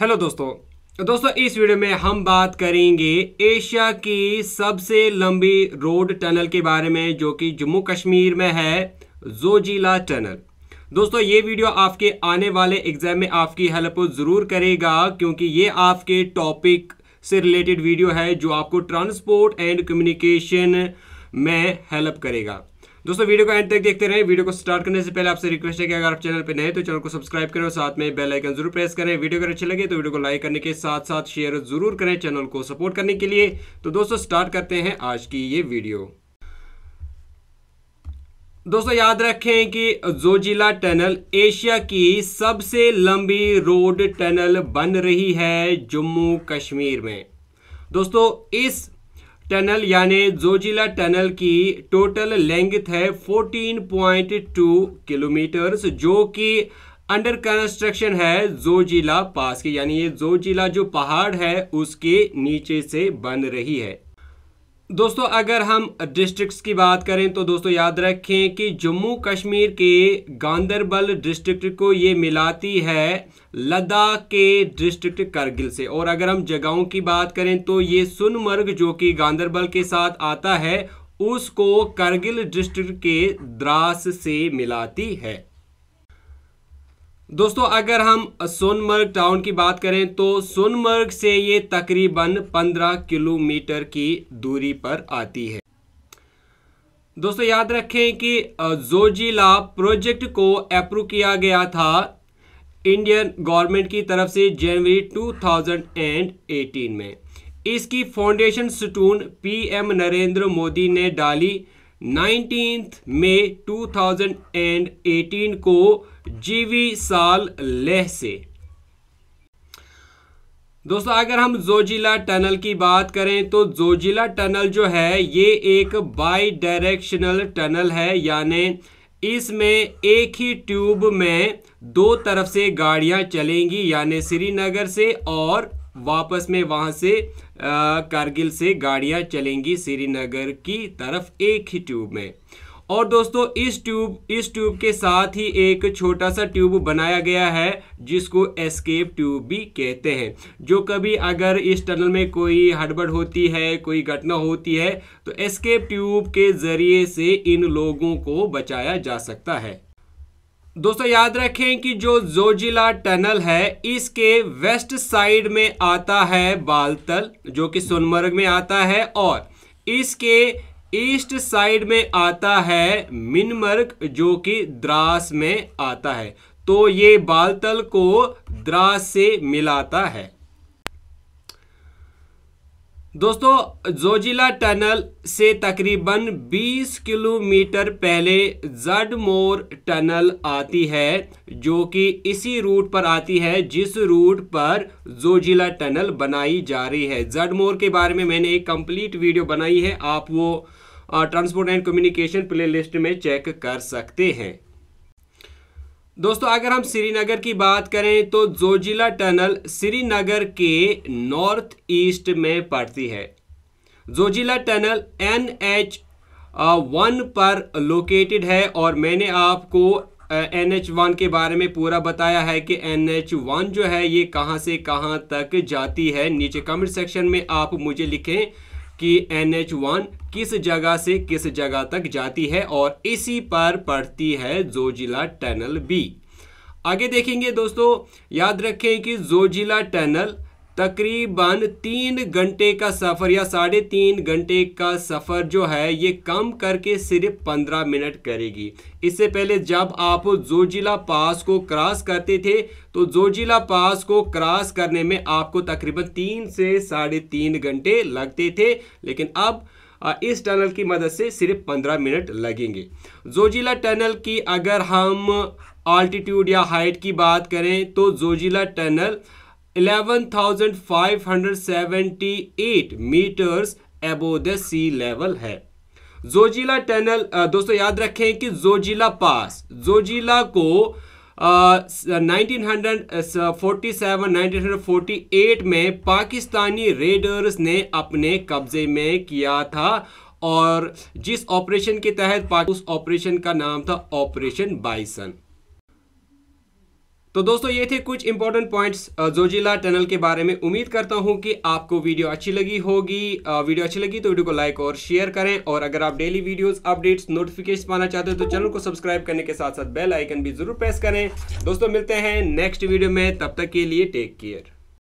hello दोस्तों दोस्तों इस वीडियो में हम बात करेंगे एशिया की सबसे लंबी रोड टनल के बारे में जो कि जम्मू कश्मीर में है जोजिला टनल दोस्तों ये वीडियो आपके आने वाले एग्जाम में आपकी हेल्प ज़रूर करेगा क्योंकि ये आपके टॉपिक से रिलेटेड वीडियो है जो आपको ट्रांसपोर्ट एंड कम्युनिकेशन में हेल्प करेगा दोस्तों वीडियो को एंड तक देखते रहें वीडियो को स्टार्ट करने से पहले आपसे रिक्वेस्ट है कि अगर आप चैनल पर नए तो चैनल को सब्सक्राइब करें और साथ में बेल आइकन जरूर प्रेस करें वीडियो अगर अच्छे लगे तो वीडियो को लाइक करने के साथ साथ शेयर जरूर करें चैनल को सपोर्ट करने के लिए तो दोस्तों स्टार्ट करते हैं आज की ये वीडियो दोस्तों याद रखें कि जोजिला टनल एशिया की सबसे लंबी रोड टनल बन रही है जम्मू कश्मीर में दोस्तों इस टनल यानी जोजिला टनल की टोटल लेंथ है 14.2 किलोमीटर्स जो कि अंडर कंस्ट्रक्शन है जोजिला पास की यानी ये जोजिला जो पहाड़ है उसके नीचे से बन रही है दोस्तों अगर हम डिस्ट्रिक्ट्स की बात करें तो दोस्तों याद रखें कि जम्मू कश्मीर के गांधरबल डिस्ट्रिक्ट को ये मिलाती है लद्दाख के डिस्ट्रिक्ट करगिल से और अगर हम जगहों की बात करें तो ये सुनमर्ग जो कि गांधरबल के साथ आता है उसको करगिल डिस्ट्रिक्ट के द्रास से मिलाती है दोस्तों अगर हम सोनमर्ग टाउन की बात करें तो सोनमर्ग से ये तकरीबन 15 किलोमीटर की दूरी पर आती है दोस्तों याद रखें कि जोजिला प्रोजेक्ट को अप्रूव किया गया था इंडियन गवर्नमेंट की तरफ से जनवरी 2018 में इसकी foundation stone PM Narendra Modi ने डाली 19 मई 2018 को जीवी साल लेह से दोस्तों अगर हम जोजिला टनल की बात करें तो जोजिला टनल जो है ये एक बाई डायरेक्शनल टनल है यानी इसमें एक ही ट्यूब में दो तरफ से गाड़ियां चलेंगी यानी श्रीनगर से और वापस में वहाँ से कारगिल से गाड़ियाँ चलेंगी श्रीनगर की तरफ एक ही ट्यूब में और दोस्तों इस ट्यूब इस ट्यूब के साथ ही एक छोटा सा ट्यूब बनाया गया है जिसको एस्केप ट्यूब भी कहते हैं जो कभी अगर इस टनल में कोई हड़बड़ होती है कोई घटना होती है तो एस्केप ट्यूब के ज़रिए से इन लोगों को बचाया जा सकता है दोस्तों याद रखें कि जो जोजिला टनल है इसके वेस्ट साइड में आता है बालतल जो कि सोनमर्ग में आता है और इसके ईस्ट साइड में आता है मिनमर्ग जो कि द्रास में आता है तो ये बालतल को द्रास से मिलाता है दोस्तों जोजिला टनल से तकरीबन 20 किलोमीटर पहले जड मोर टनल आती है जो कि इसी रूट पर आती है जिस रूट पर जोजिला टनल बनाई जा रही है जड मोर के बारे में मैंने एक कंप्लीट वीडियो बनाई है आप वो ट्रांसपोर्ट एंड कम्युनिकेशन प्लेलिस्ट में चेक कर सकते हैं दोस्तों अगर हम श्रीनगर की बात करें तो जोजिला टनल श्रीनगर के नॉर्थ ईस्ट में पड़ती है Zojila tunnel N H one पर लोकेटेड है और मैंने आपको एन एच वन के बारे में पूरा बताया है कि एन एच वन जो है ये कहाँ से कहाँ तक जाती है नीचे कमेंट सेक्शन में आप मुझे लिखें कि एन एच वन किस जगह से किस जगह तक जाती है और इसी पर पड़ती है जोजिला टनल बी आगे देखेंगे दोस्तों याद रखें कि जोजिला टनल तकरीबन तीन घंटे का सफ़र या साढ़े तीन घंटे का सफ़र जो है ये कम करके सिर्फ पंद्रह मिनट करेगी इससे पहले जब आप जोजिला पास को क्रॉस करते थे तो जोजिला पास को क्रॉस करने में आपको तकरीबन तीन से साढ़े तीन घंटे लगते थे लेकिन अब इस टनल की मदद से सिर्फ पंद्रह मिनट लगेंगे जोजिला टनल की अगर हम आल्टीट्यूड या हाइट की बात करें तो Zojila tunnel 11,578 metres above the sea level है जोजिला टनल दोस्तों याद रखें कि जोजिला पास जोजिला को nineteen hundred forty seven nineteen hundred forty eight में पाकिस्तानी रेडर्स ने अपने कब्जे में किया था और जिस ऑपरेशन के तहत उस ऑपरेशन का नाम था ऑपरेशन बाइसन तो दोस्तों ये थे कुछ इंपॉर्टेंट पॉइंट्स जोजिला टनल के बारे में उम्मीद करता हूँ कि आपको वीडियो अच्छी लगी होगी वीडियो अच्छी लगी तो वीडियो को लाइक और शेयर करें और अगर आप डेली वीडियोस अपडेट्स नोटिफिकेशन पाना चाहते हैं तो चैनल को सब्सक्राइब करने के साथ साथ बेल आइकन भी जरूर प्रेस करें दोस्तों मिलते हैं नेक्स्ट वीडियो में तब तक के लिए टेक केयर